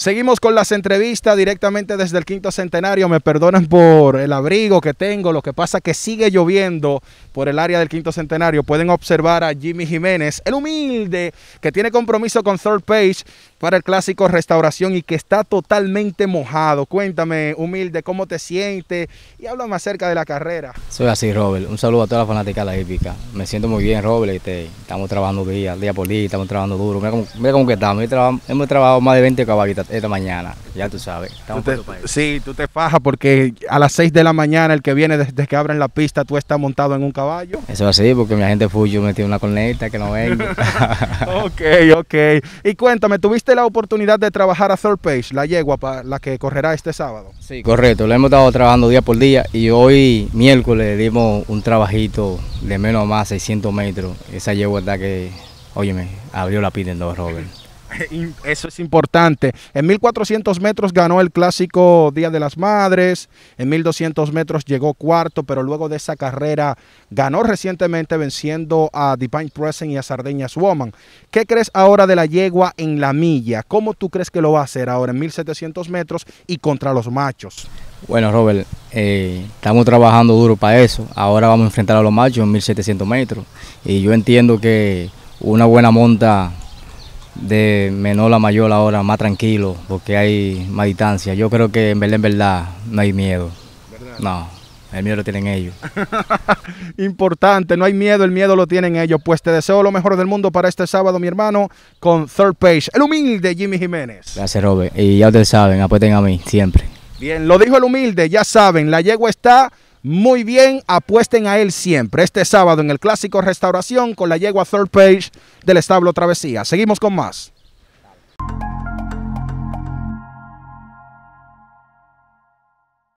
Seguimos con las entrevistas directamente desde el quinto centenario. Me perdonan por el abrigo que tengo. Lo que pasa que sigue lloviendo por el área del quinto centenario. Pueden observar a Jimmy Jiménez, el humilde, que tiene compromiso con Third Page para el clásico Restauración y que está totalmente mojado. Cuéntame, humilde, cómo te sientes y háblame acerca de la carrera. Soy así, Robert. Un saludo a toda la fanática de la hípica. Me siento muy bien, Robert. estamos trabajando día, día por día, estamos trabajando duro. Mira cómo, que estamos. Hemos trabajado, más de 20 caballitas esta mañana, ya tú sabes. Estamos tú te, sí, tú te fajas porque a las 6 de la mañana, el que viene desde que abren la pista, tú estás montado en un caballo. Eso así, porque mi agente fue yo metí una corneta que no venga. ok, ok. Y cuéntame, ¿tuviste la oportunidad de trabajar a Third Page, la yegua para la que correrá este sábado? Sí, correcto. Lo hemos estado trabajando día por día y hoy, miércoles, dimos un trabajito de menos a más 600 metros. Esa yegua está que, óyeme, abrió la pista en dos, Robert. Eso es importante. En 1400 metros ganó el clásico Día de las Madres. En 1200 metros llegó cuarto, pero luego de esa carrera ganó recientemente venciendo a Divine Present y a Sardeñas Woman. ¿Qué crees ahora de la yegua en la milla? ¿Cómo tú crees que lo va a hacer ahora en 1700 metros y contra los machos? Bueno, Robert, eh, estamos trabajando duro para eso. Ahora vamos a enfrentar a los machos en 1700 metros. Y yo entiendo que una buena monta de menor a mayor ahora más tranquilo, porque hay más distancia. Yo creo que en verdad, en verdad, no hay miedo. No. El miedo lo tienen ellos. Importante, no hay miedo, el miedo lo tienen ellos. Pues te deseo lo mejor del mundo para este sábado, mi hermano, con Third Page, el humilde Jimmy Jiménez. Gracias, Robert. Y ya ustedes saben, apuesten a mí, siempre. Bien, lo dijo el humilde, ya saben, la yegua está muy bien, apuesten a él siempre. Este sábado en el clásico Restauración con la yegua Third Page del establo Travesía. Seguimos con más.